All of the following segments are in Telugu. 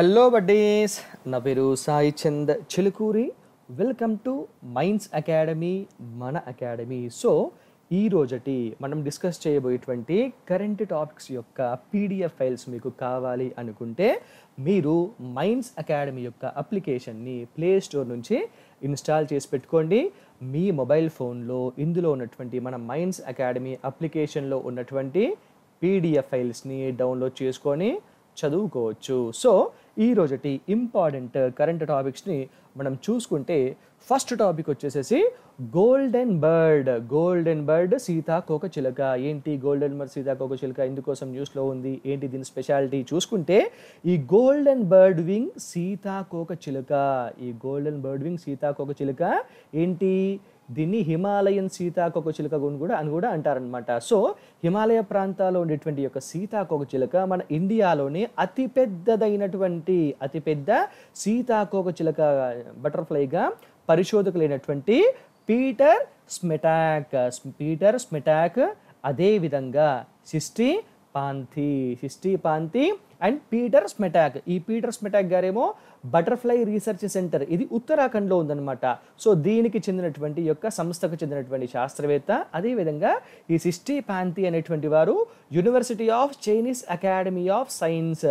హలో బడ్డీస్ నా పేరు Sai Chand Chilukuri welcome to Mines Academy మన అకాడమీ సో ఈ మనం డిస్కస్ చేయబోయేటువంటి కరెంట్ టాపిక్స్ యొక్క పీడిఎఫ్ ఫైల్స్ మీకు కావాలి అనుకుంటే మీరు మైన్స్ అకాడమీ యొక్క అప్లికేషన్ని ప్లే స్టోర్ నుంచి ఇన్స్టాల్ చేసి పెట్టుకోండి మీ మొబైల్ ఫోన్లో ఇందులో ఉన్నటువంటి మన మైన్స్ అకాడమీ అప్లికేషన్లో ఉన్నటువంటి పీడిఎఫ్ ఫైల్స్ని డౌన్లోడ్ చేసుకొని చదువుకోవచ్చు సో ఈరోజటి ఇంపార్టెంట్ కరెంట్ టాపిక్స్ని మనం చూసుకుంటే ఫస్ట్ టాపిక్ వచ్చేసేసి గోల్డెన్ బర్డ్ గోల్డెన్ బర్డ్ సీతాకోక చిలక ఏంటి గోల్డెన్ బర్డ్ సీతాకోక చిలక ఇందుకోసం న్యూస్లో ఉంది ఏంటి దీని స్పెషాలిటీ చూసుకుంటే ఈ గోల్డెన్ బర్డ్ వింగ్ సీతాకోక చిలక ఈ గోల్డెన్ బర్డ్ వింగ్ సీతాకోక చిలక ఏంటి దీన్ని హిమాలయన్ సీతాకొక కూడా అని కూడా అంటారనమాట సో హిమాలయ ప్రాంతాల్లో ఉండేటువంటి యొక్క సీతాకొక చిలుక మన ఇండియాలోనే అతిపెద్దదైనటువంటి అతిపెద్ద సీతాకొక చిలుక బటర్ఫ్లైగా పరిశోధకులైనటువంటి పీటర్ స్మెటాక్ పీటర్ స్మెటాక్ అదేవిధంగా సిస్టి పాంతి సిస్టి పాంతి అండ్ పీటర్ స్మెటాక్ ఈ పీటర్ స్మెటాక్ గారేమో బటర్ఫ్లై రీసెర్చ్ సెంటర్ ఇది ఉత్తరాఖండ్లో ఉందన్నమాట సో దీనికి చెందినటువంటి యొక్క సంస్థకు చెందినటువంటి శాస్త్రవేత్త అదేవిధంగా ఈ సిస్టీ పాంతి అనేటువంటి వారు university of Chinese academy of science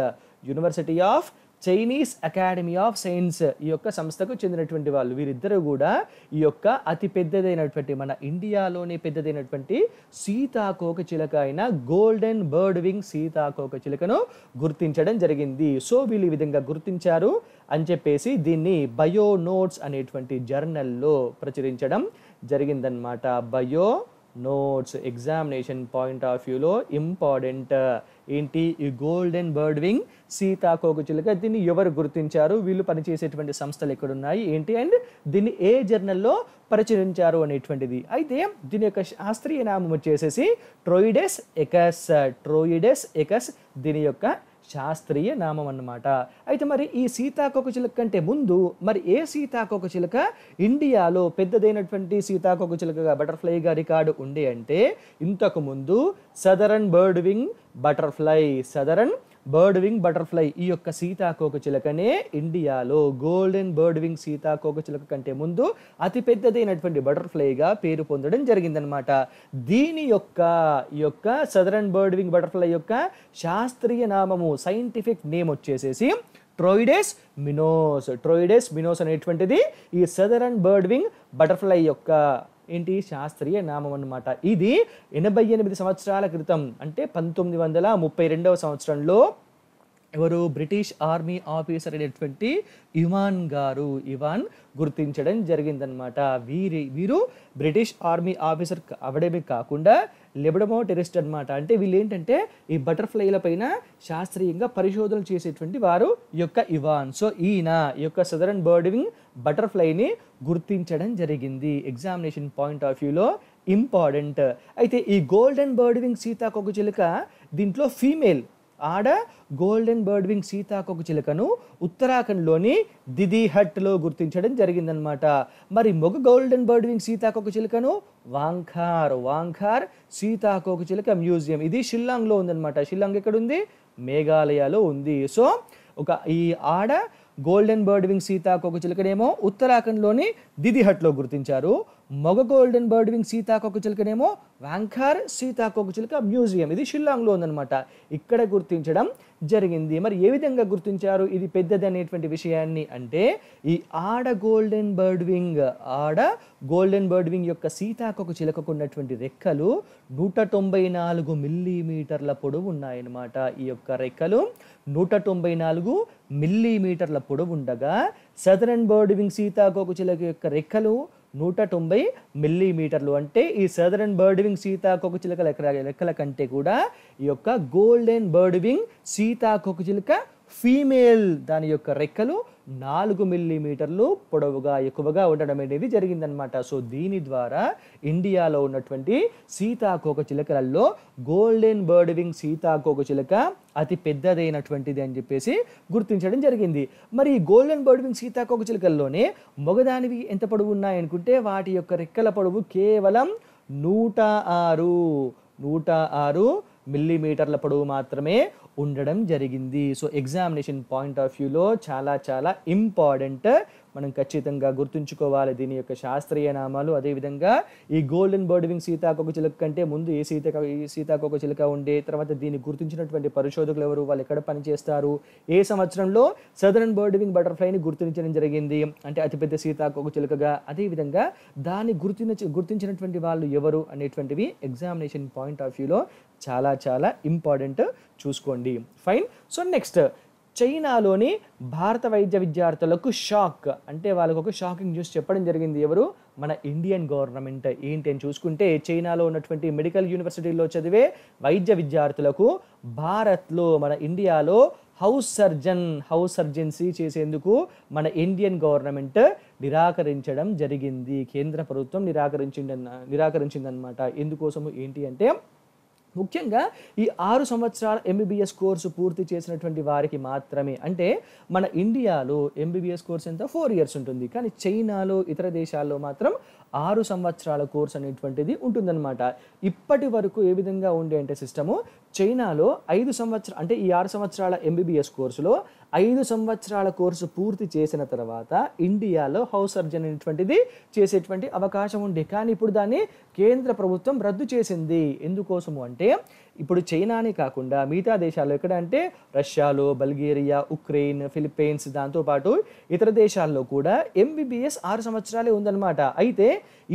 university of Chinese academy of science ఈ యొక్క సంస్థకు చెందినటువంటి వాళ్ళు వీరిద్దరూ కూడా ఈ యొక్క అతి పెద్దదైనటువంటి మన ఇండియాలోనే పెద్దదైనటువంటి సీతాకోక చిలక అయిన గోల్డెన్ బర్డ్ వింగ్ సీతాకోక చిలకను గుర్తించడం జరిగింది సో వీళ్ళు ఈ విధంగా గుర్తించారు అని చెప్పేసి దీన్ని బయో నోట్స్ అనేటువంటి జర్నల్లో ప్రచురించడం జరిగిందనమాట bio notes examination point of వ్యూలో ఇంపార్టెంట్ ఏంటి ఈ గోల్డెన్ బర్డ్ వింగ్ సీతాకోకచిలుక దీన్ని ఎవరు గుర్తించారు వీళ్ళు పనిచేసేటువంటి సంస్థలు ఎక్కడున్నాయి ఏంటి అండ్ దీన్ని ఏ జర్నల్లో ప్రచురించారు అనేటువంటిది అయితే దీని యొక్క శాస్త్రీయ నామం వచ్చేసేసి ట్రోయిడెస్ ఎకస్ ట్రోయిడెస్ ఎకస్ దీని యొక్క శాస్త్రీయ నామం అన్నమాట అయితే మరి ఈ సీతాకోకచిలుక కంటే ముందు మరి ఏ సీతాకోకచిలుక ఇండియాలో పెద్దదైనటువంటి సీతాకోకచిలుకగా బటర్ఫ్లైగా రికార్డు ఉండే అంటే ఇంతకుముందు southern bird wing butterfly southern bird wing butterfly ఈ యొక్క సీతాకోక చిలకనే ఇండియాలో గోల్డెన్ బర్డ్ వింగ్ సీతాకోక చిలక కంటే ముందు అతిపెద్దదైనటువంటి బటర్ఫ్లైగా పేరు పొందడం జరిగిందనమాట దీని యొక్క ఈ యొక్క సదరన్ బర్డ్ వింగ్ బటర్ఫ్లై యొక్క శాస్త్రీయ నామము సైంటిఫిక్ నేమ్ వచ్చేసేసి ట్రోయిడెస్ మినోస్ ట్రోయిడెస్ మినోస్ అనేటువంటిది ఈ సదరన్ బర్డ్ వింగ్ బటర్ఫ్లై యొక్క ఏంటి శాస్త్రీయ నామం అనమాట ఇది ఎనభై ఎనిమిది సంవత్సరాల క్రితం అంటే పంతొమ్మిది వందల ముప్పై రెండవ సంవత్సరంలో ఎవరు బ్రిటిష్ ఆర్మీ ఆఫీసర్ అయినటువంటి ఇవాన్ గారు ఇవాన్ గుర్తించడం జరిగిందనమాట వీరి వీరు బ్రిటిష్ ఆర్మీ ఆఫీసర్ అవడమే కాకుండా లెబడమో టెరిస్ట్ అనమాట అంటే వీళ్ళు ఏంటంటే ఈ బటర్ఫ్లైల పైన శాస్త్రీయంగా పరిశోధనలు చేసేటువంటి వారు యొక్క ఇవాన్ సో ఈయన యొక్క సదరన్ బర్డింగ్ బటర్ఫ్లైని గుర్తించడం జరిగింది ఎగ్జామినేషన్ పాయింట్ ఆఫ్ వ్యూలో ఇంపార్టెంట్ అయితే ఈ గోల్డెన్ బర్డ్ వింగ్ సీతాకొక చిలుక దీంట్లో ఫీమేల్ ఆడ గోల్డెన్ బర్డ్ వింగ్ సీతాకొక చిలుకను ఉత్తరాఖండ్లోని దిదిహట్లో గుర్తించడం జరిగిందనమాట మరి మొగ గోల్డెన్ బర్డ్ వింగ్ సీతాకొక చిలుకను వాంఖార్ వాంఖార్ సీతాకొక చిలుక మ్యూజియం ఇది షిల్లాంగ్లో ఉందనమాట షిల్లాంగ్ ఎక్కడుంది మేఘాలయలో ఉంది సో ఒక ఈ ఆడ గోల్డెన్ బర్డ్ వింగ్ సీతాకోక చిలుకనేమో ఉత్తరాఖండ్లోని దిదిహట్లో గుర్తించారు మగ గోల్డెన్ బర్డ్ వింగ్ చిలుకనేమో వ్యాంకార్ చిలుక మ్యూజియం ఇది షిల్లాంగ్లో ఉందన్నమాట ఇక్కడ గుర్తించడం జరిగింది మరి ఏ విధంగా గుర్తించారు ఇది పెద్దది అనేటువంటి విషయాన్ని అంటే ఈ ఆడ గోల్డెన్ బర్డ్ వింగ్ ఆడ గోల్డెన్ బర్డ్ వింగ్ యొక్క సీతాకొక చిలకకు ఉన్నటువంటి రెక్కలు నూట తొంభై నాలుగు మిల్లీమీటర్ల పొడవు ఉన్నాయన్నమాట ఈ యొక్క రెక్కలు నూట తొంభై నాలుగు మిల్లీమీటర్ల పొడవు ఉండగా సదరన్ బర్డ్ వింగ్ సీతాకొక చిలక యొక్క రెక్కలు నూట తొంభై మిల్లీమీటర్లు అంటే ఈ సదరన్ బర్డ్ వింగ్ లెక్క లెక్కల కంటే కూడా ఈ యొక్క గోల్డెన్ బర్డ్ వింగ్ సీతాకోకచిలుక ఫీమేల్ దాని యొక్క రెక్కలు నాలుగు మిల్లీమీటర్లు పొడవుగా ఎక్కువగా ఉండడం అనేది జరిగిందనమాట సో దీని ద్వారా ఇండియాలో ఉన్నటువంటి సీతాకోక చిలకలలో గోల్డెన్ బర్డ్ వింగ్ సీతాకోక చిలక అతి పెద్దదైనటువంటిది అని చెప్పేసి గుర్తించడం జరిగింది మరి ఈ గోల్డెన్ బర్డ్ వింగ్ సీతాకోక చిలకల్లోనే మొగదానివి ఎంత పొడవు ఉన్నాయనుకుంటే వాటి యొక్క రెక్కల పొడవు కేవలం నూట ఆరు నూట ఆరు మిల్లీమీటర్ల పొడవు మాత్రమే ఉండడం జరిగింది సో ఎగ్జామినేషన్ పాయింట్ ఆఫ్ వ్యూలో చాలా చాలా ఇంపార్టెంట్ మనం ఖచ్చితంగా గుర్తుంచుకోవాలి దీని యొక్క శాస్త్రీయ నామాలు అదేవిధంగా ఈ గోల్డెన్ బర్డ్ వింగ్ సీతాకొక చిలుక కంటే ముందు ఏ సీత ఈ సీతాకొక చిలుక ఉండే తర్వాత దీన్ని గుర్తించినటువంటి పరిశోధకులు ఎవరు వాళ్ళు ఎక్కడ పనిచేస్తారు ఏ సంవత్సరంలో సదరన్ బర్డ్ వింగ్ బటర్ఫ్లైని గుర్తించడం జరిగింది అంటే అతిపెద్ద సీతాకొక చిలుకగా అదేవిధంగా దాన్ని గుర్తించ గుర్తించినటువంటి వాళ్ళు ఎవరు అనేటువంటివి ఎగ్జామినేషన్ పాయింట్ ఆఫ్ వ్యూలో చాలా చాలా ఇంపార్టెంట్ చూసుకోండి ఫైన్ సో నెక్స్ట్ చైనాలోని భారత వైద్య విద్యార్థులకు షాక్ అంటే వాళ్ళకు ఒక షాకింగ్ న్యూస్ చెప్పడం జరిగింది ఎవరు మన ఇండియన్ గవర్నమెంట్ ఏంటి అని చూసుకుంటే చైనాలో ఉన్నటువంటి మెడికల్ యూనివర్సిటీల్లో చదివే వైద్య విద్యార్థులకు భారత్లో మన ఇండియాలో హౌస్ సర్జన్ హౌస్ సర్జెన్సీ చేసేందుకు మన ఇండియన్ గవర్నమెంట్ నిరాకరించడం జరిగింది కేంద్ర ప్రభుత్వం నిరాకరించిందన్న నిరాకరించిందనమాట ఎందుకోసము ఏంటి అంటే ముఖ్యంగా ఈ ఆరు సంవత్సరాల ఎంబీబీఎస్ కోర్సు పూర్తి చేసినటువంటి వారికి మాత్రమే అంటే మన ఇండియాలో ఎంబీబీఎస్ కోర్స్ ఎంత ఫోర్ ఇయర్స్ ఉంటుంది కానీ చైనాలో ఇతర దేశాల్లో మాత్రం ఆరు సంవత్సరాల కోర్స్ అనేటువంటిది ఉంటుందన్నమాట ఇప్పటి వరకు ఏ విధంగా ఉండే అంటే సిస్టము చైనాలో ఐదు సంవత్సరాలు అంటే ఈ ఆరు సంవత్సరాల ఎంబీబీఎస్ కోర్సులో ఐదు సంవత్సరాల కోర్సు పూర్తి చేసిన తర్వాత ఇండియాలో హౌస్ సర్జన్ అనేటువంటిది చేసేటువంటి అవకాశం ఉండే కానీ ఇప్పుడు దాన్ని కేంద్ర ప్రభుత్వం రద్దు చేసింది ఎందుకోసము అంటే ఇప్పుడు చైనానే కాకుండా మిగతా దేశాల్లో ఎక్కడ అంటే రష్యాలో బల్గేరియా ఉక్రెయిన్ ఫిలిప్పైన్స్ దాంతోపాటు ఇతర దేశాల్లో కూడా ఎంబీబీఎస్ ఆరు సంవత్సరాలే ఉందన్నమాట అయితే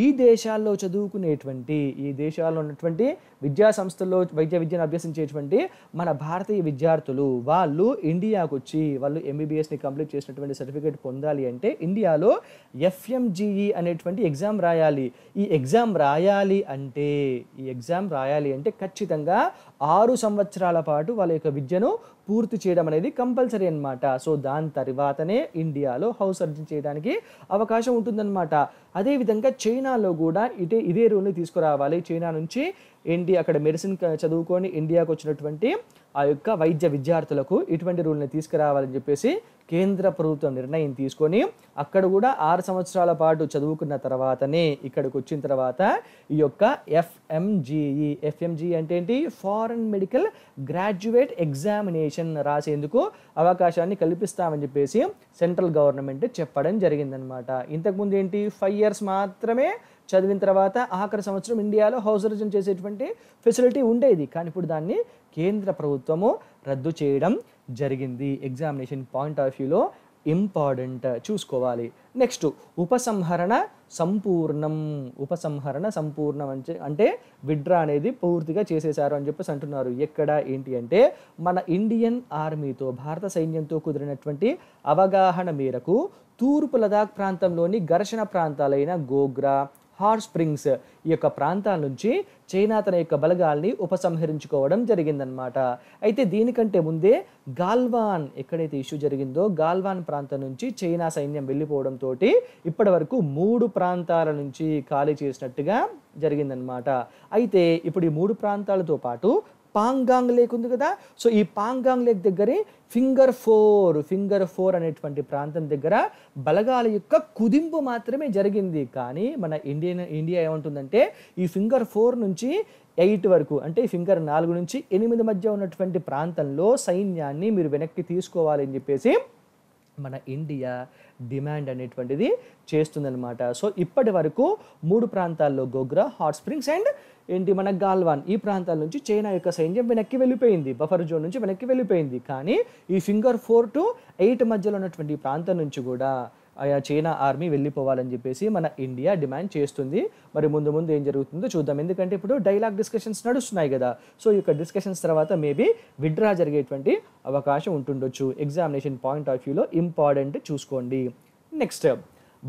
ఈ దేశాల్లో చదువుకునేటువంటి ఈ దేశాల్లో ఉన్నటువంటి విద్యా సంస్థల్లో వైద్య విద్యను అభ్యసించేటువంటి మన భారతీయ విద్యార్థులు వాళ్ళు ఇండియాకు వచ్చి వాళ్ళు ఎంబీబీఎస్ని కంప్లీట్ చేసినటువంటి సర్టిఫికేట్ పొందాలి అంటే ఇండియాలో ఎఫ్ఎంజీఈ e అనేటువంటి ఎగ్జామ్ రాయాలి ఈ ఎగ్జామ్ రాయాలి అంటే ఈ ఎగ్జామ్ రాయాలి అంటే ఖచ్చితంగా ఆరు సంవత్సరాల పాటు వాళ్ళ యొక్క విద్యను పూర్తి చేయడం అనేది కంపల్సరీ అనమాట సో దాని తర్వాతనే ఇండియాలో హౌస్ సర్జన్ చేయడానికి అవకాశం ఉంటుందన్నమాట అదేవిధంగా చైనాలో కూడా ఇదే ఇదే రూల్ని తీసుకురావాలి చైనా నుంచి ఇండియా అక్కడ మెడిసిన్ చదువుకొని ఇండియాకు వచ్చినటువంటి ఆ యొక్క వైద్య విద్యార్థులకు ఇటువంటి రూల్ని తీసుకురావాలని చెప్పేసి కేంద్ర ప్రభుత్వం నిర్ణయం తీసుకొని అక్కడ కూడా ఆరు సంవత్సరాల పాటు చదువుకున్న తర్వాతనే ఇక్కడికి వచ్చిన తర్వాత ఈ యొక్క ఎఫ్ఎంజిఈ ఎఫ్ఎంజి అంటే ఏంటి ఫారెన్ మెడికల్ గ్రాడ్యుయేట్ ఎగ్జామినేషన్ రాసేందుకు అవకాశాన్ని కల్పిస్తామని చెప్పేసి సెంట్రల్ గవర్నమెంట్ చెప్పడం జరిగిందనమాట ఇంతకుముందు ఏంటి ఫైవ్ ఇయర్స్ మాత్రమే చదివిన తర్వాత ఆఖరి సంవత్సరం ఇండియాలో హౌస్ రిజన్ చేసేటువంటి ఫెసిలిటీ ఉండేది కానీ ఇప్పుడు దాన్ని కేంద్ర ప్రభుత్వము రద్దు చేయడం జరిగింది ఎగ్జామినేషన్ పాయింట్ ఆఫ్ వ్యూలో ఇంపార్టెంట్ చూసుకోవాలి నెక్స్ట్ ఉపసంహరణ సంపూర్ణం ఉపసంహరణ సంపూర్ణం అంటే అంటే విడ్రా అనేది పూర్తిగా చేసేశారు అని చెప్పేసి అంటున్నారు ఎక్కడ ఏంటి అంటే మన ఇండియన్ ఆర్మీతో భారత సైన్యంతో కుదిరినటువంటి అవగాహన మేరకు తూర్పు లదాఖ్ ప్రాంతంలోని ఘర్షణ ప్రాంతాలైన గోగ్రా హార్ స్ప్రింగ్స్ ఈ యొక్క ప్రాంతాల నుంచి చైనా తన యొక్క బలగాల్ని ఉపసంహరించుకోవడం జరిగిందనమాట అయితే దీనికంటే ముందే గాల్వాన్ ఎక్కడైతే ఇష్యూ జరిగిందో గాల్వాన్ ప్రాంతం నుంచి చైనా సైన్యం వెళ్ళిపోవడంతో ఇప్పటి వరకు మూడు ప్రాంతాల నుంచి ఖాళీ చేసినట్టుగా జరిగిందనమాట అయితే ఇప్పుడు ఈ మూడు ప్రాంతాలతో పాటు పాంగాంగ్ లేక్ ఉంది కదా సో ఈ పాంగాంగ్ లేక్ దగ్గరే ఫింగర్ ఫోర్ ఫింగర్ ఫోర్ అనేటువంటి ప్రాంతం దగ్గర బలగాల యొక్క కుదింపు మాత్రమే జరిగింది కానీ మన ఇండియన్ ఇండియా ఏమంటుందంటే ఈ ఫింగర్ ఫోర్ నుంచి ఎయిట్ వరకు అంటే ఫింగర్ నాలుగు నుంచి ఎనిమిది మధ్య ఉన్నటువంటి ప్రాంతంలో సైన్యాన్ని మీరు వెనక్కి తీసుకోవాలని చెప్పేసి మన ఇండియా డిమాండ్ అనేటువంటిది చేస్తుందనమాట సో ఇప్పటి వరకు మూడు ప్రాంతాల్లో గోగ్రా హాట్ స్ప్రింగ్స్ అండ్ ఏంటి మన గాల్వాన్ ఈ ప్రాంతాల నుంచి చైనా యొక్క సైన్యం వెనక్కి వెళ్ళిపోయింది బఫర్ జోన్ నుంచి వెనక్కి వెళ్ళిపోయింది కానీ ఈ ఫింగర్ ఫోర్ టు ఎయిట్ మధ్యలో ఉన్నటువంటి ప్రాంతం నుంచి కూడా చైనా ఆర్మీ వెళ్ళిపోవాలని చెప్పేసి మన ఇండియా డిమాండ్ చేస్తుంది మరి ముందు ముందు ఏం జరుగుతుందో చూద్దాం ఎందుకంటే ఇప్పుడు డైలాగ్ డిస్కషన్స్ నడుస్తున్నాయి కదా సో ఈ యొక్క డిస్కషన్స్ తర్వాత మేబీ విడ్రా జరిగేటువంటి అవకాశం ఉంటుండొచ్చు ఎగ్జామినేషన్ పాయింట్ ఆఫ్ వ్యూలో ఇంపార్టెంట్ చూసుకోండి నెక్స్ట్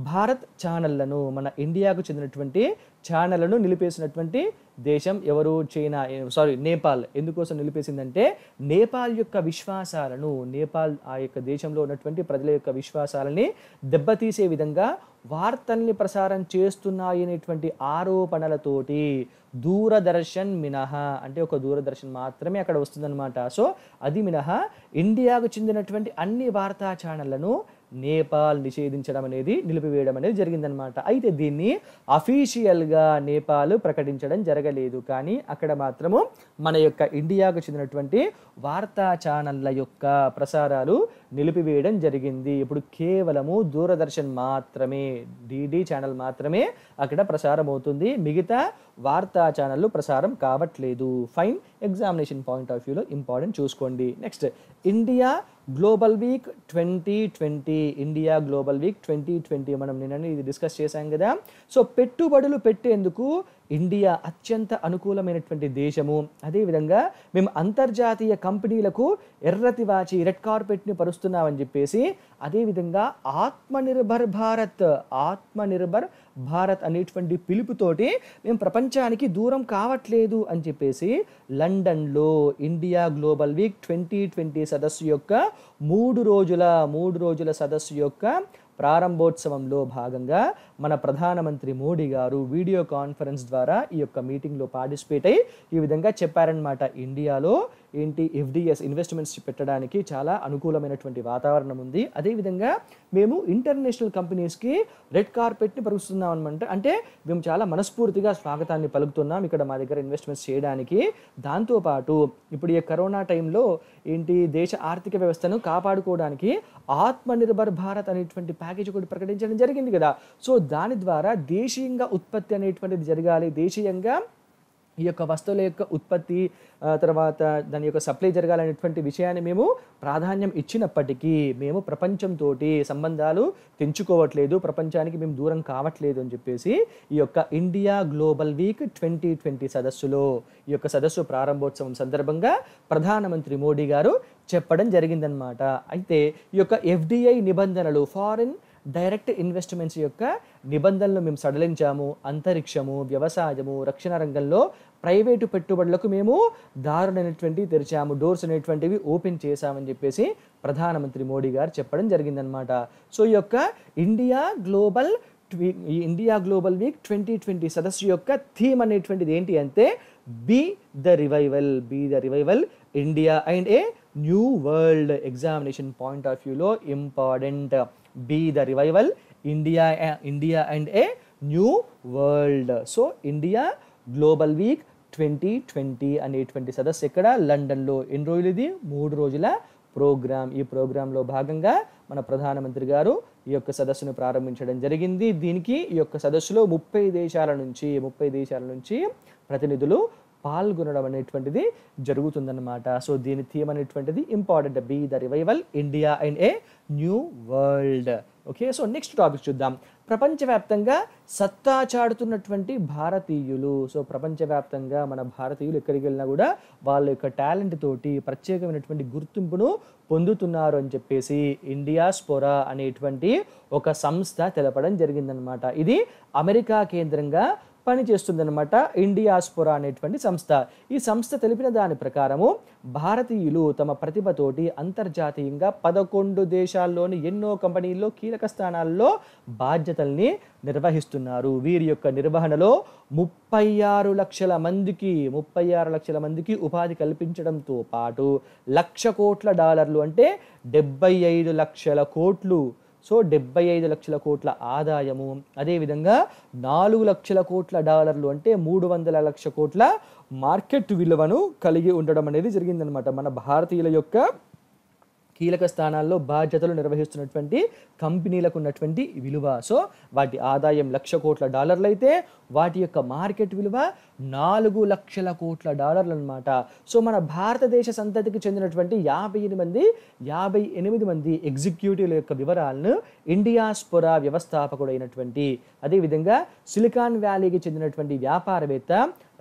భారత్ ఛానళ్లను మన ఇండియాకు చెందినటువంటి ఛానళ్లను నిలిపేసినటువంటి దేశం ఎవరు చైనా సారీ నేపాల్ ఎందుకోసం నిలిపేసిందంటే నేపాల్ యొక్క విశ్వాసాలను నేపాల్ ఆ యొక్క దేశంలో ఉన్నటువంటి ప్రజల యొక్క విశ్వాసాలని దెబ్బతీసే విధంగా వార్తల్ని ప్రసారం చేస్తున్నాయనేటువంటి ఆరోపణలతోటి దూరదర్శన్ మినహా అంటే ఒక దూరదర్శన్ మాత్రమే అక్కడ వస్తుందన్నమాట సో అది మినహా ఇండియాకు చెందినటువంటి అన్ని వార్తా ఛానళ్లను నేపాల్ నిషేధించడం అనేది నిలిపివేయడం అనేది జరిగిందనమాట అయితే దీన్ని అఫీషియల్గా నేపాల్ ప్రకటించడం జరగలేదు కానీ అక్కడ మాత్రము మన యొక్క ఇండియాకు చెందినటువంటి వార్తా ఛానళ్ళ యొక్క ప్రసారాలు నిలిపివేయడం జరిగింది ఇప్పుడు కేవలము దూరదర్శన్ మాత్రమే డిడి ఛానల్ మాత్రమే అక్కడ ప్రసారం అవుతుంది మిగతా వార్తా ఛానళ్ళు ప్రసారం కావట్లేదు ఫైన్ ఎగ్జామినేషన్ పాయింట్ ఆఫ్ వ్యూలో ఇంపార్టెంట్ చూసుకోండి next India global week twenty twenty India global week twenty twenty మనం నిన్న ఇది డిస్కస్ చేశాం కదా సో పెట్టుబడులు పెట్టేందుకు ఇండియా అత్యంత అనుకూలమైనటువంటి దేశము అదేవిధంగా మేము అంతర్జాతీయ కంపెనీలకు ఎర్రతి వాచి రెడ్ కార్పెట్ని పరుస్తున్నామని చెప్పేసి అదేవిధంగా ఆత్మనిర్భర్ భారత్ ఆత్మనిర్భర్ భారత్ అనేటువంటి పిలుపుతోటి మేము ప్రపంచానికి దూరం కావట్లేదు అని చెప్పేసి లండన్లో India global week twenty twenty సదస్సు యొక్క మూడు రోజుల మూడు రోజుల సదస్సు యొక్క ప్రారంభోత్సవంలో భాగంగా మన ప్రధానమంత్రి మోడీ గారు వీడియో కాన్ఫరెన్స్ ద్వారా ఈ యొక్క మీటింగ్లో పార్టిసిపేట్ అయ్యి ఈ విధంగా చెప్పారనమాట ఇండియాలో ఏంటి ఎఫ్డిఎస్ ఇన్వెస్ట్మెంట్స్ పెట్టడానికి చాలా అనుకూలమైనటువంటి వాతావరణం ఉంది అదేవిధంగా మేము ఇంటర్నేషనల్ కంపెనీస్కి రెడ్ కార్పెట్ని పరుగుతున్నాం అనమాట అంటే మేము చాలా మనస్ఫూర్తిగా స్వాగతాన్ని పలుకుతున్నాం ఇక్కడ మా దగ్గర ఇన్వెస్ట్మెంట్స్ చేయడానికి దాంతోపాటు ఇప్పుడు ఈ కరోనా టైంలో ఏంటి దేశ ఆర్థిక వ్యవస్థను కాపాడుకోవడానికి ఆత్మనిర్భర్ భారత్ అనేటువంటి ప్యాకేజ్ కూడా ప్రకటించడం జరిగింది కదా సో దాని ద్వారా దేశీయంగా ఉత్పత్తి అనేటువంటిది జరగాలి దేశీయంగా ఈ యొక్క వస్తువుల యొక్క ఉత్పత్తి తర్వాత దాని యొక్క సప్లై జరగాలనేటువంటి విషయాన్ని మేము ప్రాధాన్యం ఇచ్చినప్పటికీ మేము ప్రపంచంతో సంబంధాలు తెంచుకోవట్లేదు ప్రపంచానికి మేము దూరం కావట్లేదు అని చెప్పేసి ఈ యొక్క India global week twenty twenty సదస్సులో ఈ యొక్క సదస్సు ప్రారంభోత్సవం సందర్భంగా ప్రధానమంత్రి మోడీ గారు చెప్పడం జరిగిందనమాట అయితే ఈ యొక్క ఎఫ్డిఐ నిబంధనలు ఫారిన్ డైరెక్ట్ ఇన్వెస్ట్మెంట్స్ యొక్క నిబంధనలు మేము సడలించాము అంతరిక్షము వ్యవసాయము రక్షణ రంగంలో ప్రైవేటు పెట్టుబడులకు మేము దారుణైనటువంటి తెరిచాము డోర్స్ అనేటువంటివి ఓపెన్ చేశామని చెప్పేసి ప్రధానమంత్రి మోడీ గారు చెప్పడం జరిగిందనమాట సో ఈ యొక్క ఇండియా గ్లోబల్ ఈ India global week twenty twenty సదస్సు యొక్క థీమ్ అనేటువంటిది ఏంటి అంటే be the revival be the revival India and a new world examination point of వ్యూలో important be the revival India India and a new world so India global week twenty twenty అనే ట్వంటీ సదస్సు ఇక్కడ లండన్లో ఎన్ని రోజులు ఇది మూడు రోజుల ప్రోగ్రాం ఈ ప్రోగ్రాంలో భాగంగా మన ప్రధానమంత్రి గారు ఈ యొక్క సదస్సును ప్రారంభించడం జరిగింది దీనికి ఈ యొక్క సదస్సులో ముప్పై దేశాల నుంచి ముప్పై దేశాల నుంచి ప్రతినిధులు పాల్గొనడం అనేటువంటిది జరుగుతుందన్నమాట సో దీని థీమ్ అనేటువంటిది important be the revival India and a new world okay so next topic చూద్దాం ప్రపంచవ్యాప్తంగా సత్తా చాడుతున్నటువంటి భారతీయులు సో ప్రపంచవ్యాప్తంగా మన భారతీయులు ఎక్కడికి వెళ్ళినా కూడా వాళ్ళ యొక్క టాలెంట్ తోటి ప్రత్యేకమైనటువంటి గుర్తింపును పొందుతున్నారు అని చెప్పేసి ఇండియా స్పోరా అనేటువంటి ఒక సంస్థ తెలపడం జరిగిందనమాట ఇది అమెరికా కేంద్రంగా పనిచేస్తుందన్నమాట ఇండియాస్పురా అనేటువంటి సంస్థ ఈ సంస్థ తెలిపిన దాని ప్రకారము భారతీయులు తమ ప్రతిభతోటి అంతర్జాతీయంగా పదకొండు దేశాల్లోని ఎన్నో కంపెనీల్లో కీలక స్థానాల్లో బాధ్యతల్ని నిర్వహిస్తున్నారు వీరి యొక్క నిర్వహణలో ముప్పై ఆరు లక్షల మందికి ముప్పై ఆరు లక్షల మందికి ఉపాధి కల్పించడంతో పాటు లక్ష కోట్ల డాలర్లు అంటే డెబ్బై ఐదు లక్షల కోట్లు సో డెబ్బై ఐదు లక్షల కోట్ల ఆదాయము అదేవిధంగా నాలుగు లక్షల కోట్ల డాలర్లు అంటే మూడు వందల లక్ష కోట్ల మార్కెట్ విలువను కలిగి ఉండడం అనేది జరిగిందనమాట మన భారతీయుల యొక్క కీలక స్థానాల్లో బాధ్యతలు నిర్వహిస్తున్నటువంటి కంపెనీలకు ఉన్నటువంటి విలువ సో వాటి ఆదాయం లక్ష కోట్ల డాలర్లు అయితే వాటి యొక్క మార్కెట్ విలువ నాలుగు లక్షల కోట్ల డాలర్లు అనమాట సో మన భారతదేశ సంతతికి చెందినటువంటి యాభై ఎనిమిది మంది యాభై ఎనిమిది మంది ఎగ్జిక్యూటివ్ల యొక్క వివరాలను ఇండియా వ్యవస్థాపకుడు వ్యవస్థాపకుడైనటువంటి అదేవిధంగా సిలికాన్ వ్యాలీకి చెందినటువంటి వ్యాపారవేత్త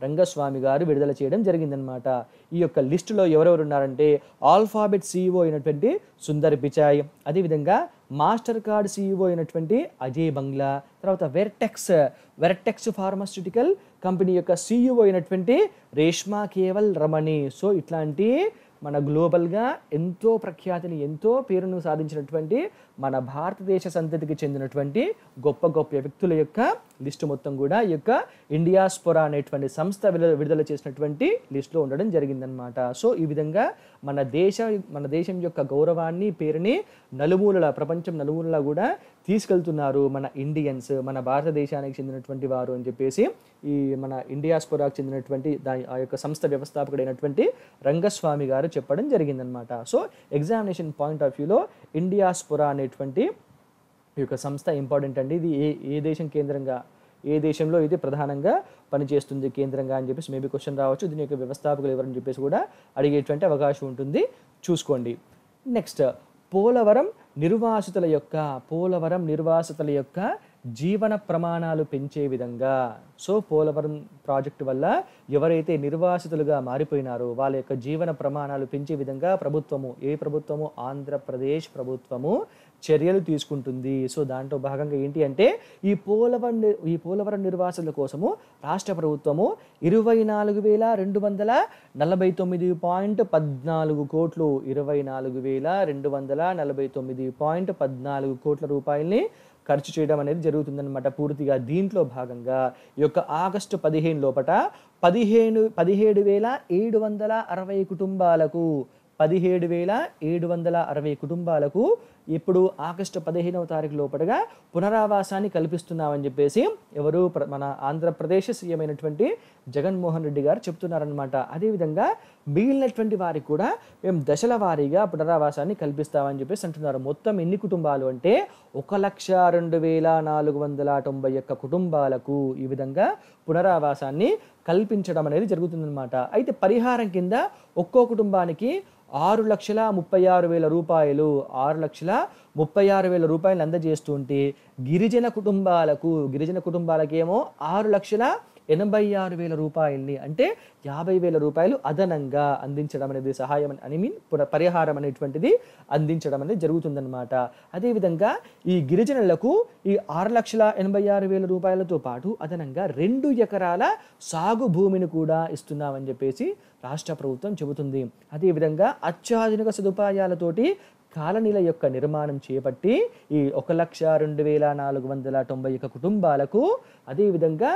రంగస్వామి గారు విడుదల చేయడం జరిగిందనమాట ఈ యొక్క లిస్టులో ఎవరెవరు ఉన్నారంటే ఆల్ఫాబెట్ సీఈఓ అయినటువంటి సుందర్ పిచాయ్ అదేవిధంగా మాస్టర్ కార్డ్ సీఈఓ అయినటువంటి అజయ్ బంగ్లా తర్వాత వెర్టెక్స్ వెర్టెక్స్ ఫార్మాస్యూటికల్ కంపెనీ యొక్క సీఈఓ అయినటువంటి రేష్మా కేవల్ రమణి సో ఇట్లాంటి మన గ్లోబల్గా ఎంతో ప్రఖ్యాతిని ఎంతో పేరును సాధించినటువంటి మన భారతదేశ సంతతికి చెందినటువంటి గొప్ప గొప్ప వ్యక్తుల యొక్క లిస్టు మొత్తం కూడా ఈ యొక్క స్పొరా అనేటువంటి సంస్థ విడుదల చేసినటువంటి లిస్టులో ఉండడం జరిగిందనమాట సో ఈ విధంగా మన దేశ మన దేశం యొక్క గౌరవాన్ని పేరుని నలుమూలలా ప్రపంచం నలుమూలలా కూడా తీసుకెళ్తున్నారు మన ఇండియన్స్ మన భారతదేశానికి చెందినటువంటి వారు అని చెప్పేసి ఈ మన ఇండియాస్పోరాకు చెందినటువంటి దాని ఆ యొక్క సంస్థ వ్యవస్థాపకుడైనటువంటి రంగస్వామి గారు చెప్పడం జరిగిందనమాట సో ఎగ్జామినేషన్ పాయింట్ ఆఫ్ వ్యూలో ఇండియాస్పురా అనేటువంటి ఈ యొక్క సంస్థ ఇంపార్టెంట్ అండి ఇది ఏ ఏ దేశం కేంద్రంగా ఏ దేశంలో ఇది ప్రధానంగా పనిచేస్తుంది కేంద్రంగా అని చెప్పేసి మేబీ క్వశ్చన్ రావచ్చు దీని యొక్క వ్యవస్థాపకులు ఎవరని చెప్పేసి కూడా అడిగేటువంటి అవకాశం ఉంటుంది చూసుకోండి నెక్స్ట్ పోలవరం నిర్వాసితుల యొక్క పోలవరం నిర్వాసితుల యొక్క జీవన ప్రమాణాలు పెంచే విధంగా సో పోలవరం ప్రాజెక్టు వల్ల ఎవరైతే నిర్వాసితులుగా మారిపోయినారో వాళ్ళ యొక్క జీవన ప్రమాణాలు పెంచే విధంగా ప్రభుత్వము ఏ ప్రభుత్వము ఆంధ్రప్రదేశ్ ప్రభుత్వము చర్యలు తీసుకుంటుంది సో దాంట్లో భాగంగా ఏంటి అంటే ఈ పోలవరం ఈ పోలవరం నిర్వాసుల కోసము రాష్ట్ర ప్రభుత్వము ఇరవై నాలుగు వేల రెండు వందల నలభై తొమ్మిది పాయింట్ పద్నాలుగు కోట్లు ఇరవై నాలుగు వేల రెండు వందల నలభై తొమ్మిది పాయింట్ పద్నాలుగు కోట్ల రూపాయల్ని ఖర్చు చేయడం అనేది జరుగుతుందన్నమాట పూర్తిగా దీంట్లో భాగంగా ఈ యొక్క ఆగస్టు పదిహేను లోపల పదిహేను పదిహేడు వేల ఏడు వందల అరవై కుటుంబాలకు పదిహేడు వేల ఏడు వందల అరవై కుటుంబాలకు ఇప్పుడు ఆగస్టు పదిహేనవ తారీఖు లోపలగా పునరావాసాన్ని కల్పిస్తున్నామని చెప్పేసి ఎవరు మన ఆంధ్రప్రదేశ్ సీఎం అయినటువంటి జగన్మోహన్ రెడ్డి గారు చెప్తున్నారనమాట అదేవిధంగా మిగిలినటువంటి వారికి కూడా మేము దశల వారీగా పునరావాసాన్ని కల్పిస్తామని చెప్పేసి అంటున్నారు మొత్తం ఎన్ని కుటుంబాలు అంటే ఒక లక్ష రెండు వేల నాలుగు వందల తొంభై యొక్క కుటుంబాలకు ఈ విధంగా పునరావాసాన్ని కల్పించడం అనేది జరుగుతుందన్నమాట అయితే పరిహారం కింద ఒక్కో కుటుంబానికి ఆరు లక్షల ముప్పై ఆరు వేల రూపాయలు ఆరు లక్షల విధంగా ముప్పై ఆరు వేల రూపాయలు అందజేస్తుంటే గిరిజన కుటుంబాలకు గిరిజన కుటుంబాలకేమో ఆరు లక్షల ఎనభై ఆరు వేల రూపాయల్ని అంటే యాభై వేల రూపాయలు అదనంగా అందించడం అనేది సహాయం అని మీన్ పరిహారం అనేటువంటిది అందించడం అనేది జరుగుతుందన్నమాట అదేవిధంగా ఈ గిరిజనులకు ఈ ఆరు లక్షల ఎనభై ఆరు వేల రూపాయలతో పాటు అదనంగా రెండు ఎకరాల సాగు భూమిని కూడా ఇస్తున్నామని చెప్పేసి రాష్ట్ర ప్రభుత్వం చెబుతుంది అదేవిధంగా అత్యాధునిక సదుపాయాలతోటి కాలనీల యొక్క నిర్మాణం చేపట్టి ఈ ఒక లక్ష రెండు వేల నాలుగు వందల తొంభై యొక్క కుటుంబాలకు అదేవిధంగా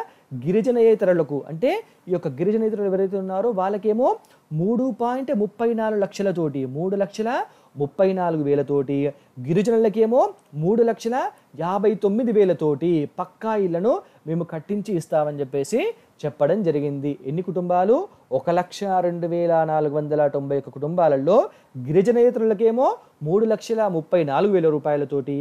గిరిజనేతరులకు అంటే ఈ యొక్క గిరిజనేతరులు ఎవరైతే ఉన్నారో వాళ్ళకేమో మూడు పాయింట్ ముప్పై నాలుగు లక్షలతోటి మూడు లక్షల ముప్పై నాలుగు వేలతోటి గిరిజనులకేమో మూడు లక్షల యాభై తొమ్మిది వేలతోటి పక్కా ఇళ్లను మేము కట్టించి ఇస్తామని చెప్పేసి చెప్పడం జరిగింది ఎన్ని కుటుంబాలు ఒక లక్ష రెండు వేల నాలుగు వందల తొంభై ఒక్క కుటుంబాలలో గిరిజనేతరులకేమో మూడు లక్షల ముప్పై నాలుగు వేల రూపాయలతోటి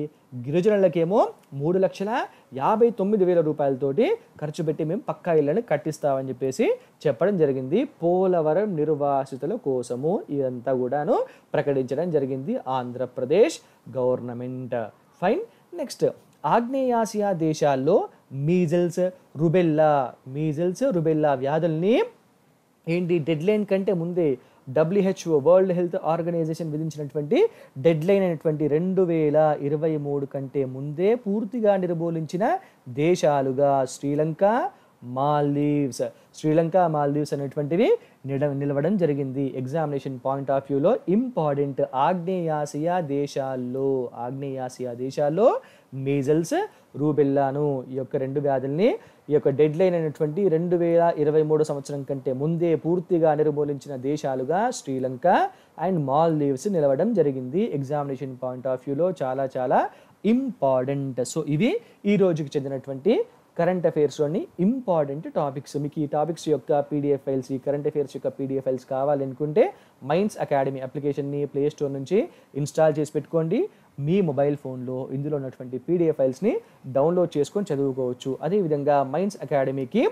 గిరిజనులకేమో మూడు లక్షల యాభై తొమ్మిది వేల రూపాయలతోటి ఖర్చు పెట్టి మేము పక్కా ఇళ్ళని కట్టిస్తామని చెప్పేసి చెప్పడం జరిగింది పోలవరం నిర్వాసితుల కోసము ఇదంతా కూడాను ప్రకటించడం జరిగింది ఆంధ్రప్రదేశ్ గవర్నమెంట్ ఫైన్ నెక్స్ట్ ఆగ్నేయాసియా దేశాల్లో మీజల్స్ రుబెల్లా మీజల్స్ రుబెల్లా వ్యాధుల్ని ఏంటి డెడ్లైన్ కంటే ముందే డబ్ల్యూహెచ్ఓ వరల్డ్ హెల్త్ ఆర్గనైజేషన్ విధించినటువంటి డెడ్లైన్ అయినటువంటి రెండు వేల ఇరవై మూడు కంటే ముందే పూర్తిగా నిర్మూలించిన దేశాలుగా శ్రీలంక మాల్దీవ్స్ శ్రీలంక మాల్దీవ్స్ అనేటువంటివి నిడ నిలవడం జరిగింది ఎగ్జామినేషన్ పాయింట్ ఆఫ్ వ్యూలో ఇంపార్టెంట్ ఆగ్నేయాసియా దేశాల్లో ఆగ్నేయాసియా దేశాల్లో మీజల్స్ రూబెల్లాను ఈ యొక్క రెండు వ్యాధుల్ని ఈ యొక్క డెడ్ లైన్ అయినటువంటి రెండు వేల ఇరవై మూడు సంవత్సరం కంటే ముందే పూర్తిగా నిర్మూలించిన దేశాలుగా శ్రీలంక అండ్ మాల్దీవ్స్ నిలవడం జరిగింది ఎగ్జామినేషన్ పాయింట్ ఆఫ్ వ్యూలో చాలా చాలా ఇంపార్టెంట్ సో ఇవి ఈ రోజుకి చెందినటువంటి కరెంట్ అఫైర్స్లోని ఇంపార్టెంట్ టాపిక్స్ మీకు ఈ టాపిక్స్ యొక్క పీడిఎఫ్ ఫైల్స్ ఈ కరెంట్ అఫైర్స్ యొక్క పీడిఎఫ్ ఫైల్స్ కావాలనుకుంటే మైన్స్ అకాడమీ అప్లికేషన్ని ప్లే స్టోర్ నుంచి ఇన్స్టాల్ చేసి పెట్టుకోండి మీ మొబైల్ ఫోన్లో ఇందులో ఉన్నటువంటి పీడిఎఫ్ ఫైల్స్ని డౌన్లోడ్ చేసుకొని చదువుకోవచ్చు అదేవిధంగా మైన్స్ అకాడమీకి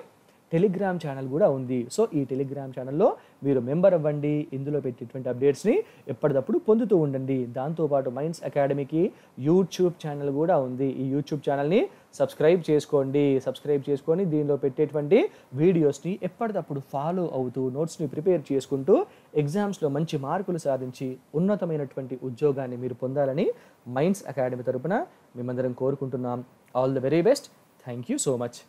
టెలిగ్రామ్ ఛానల్ కూడా ఉంది సో ఈ టెలిగ్రామ్ ఛానల్లో మీరు మెంబర్ అవ్వండి ఇందులో పెట్టేటువంటి అప్డేట్స్ని ఎప్పటికప్పుడు పొందుతూ ఉండండి దాంతోపాటు మైండ్స్ అకాడమీకి యూట్యూబ్ ఛానల్ కూడా ఉంది ఈ యూట్యూబ్ ఛానల్ని సబ్స్క్రైబ్ చేసుకోండి సబ్స్క్రైబ్ చేసుకొని దీనిలో పెట్టేటువంటి వీడియోస్ని ఎప్పటికప్పుడు ఫాలో అవుతూ నోట్స్ని ప్రిపేర్ చేసుకుంటూ ఎగ్జామ్స్లో మంచి మార్కులు సాధించి ఉన్నతమైనటువంటి ఉద్యోగాన్ని మీరు పొందాలని మైండ్స్ అకాడమీ తరపున మేమందరం కోరుకుంటున్నాం all the very best thank you so much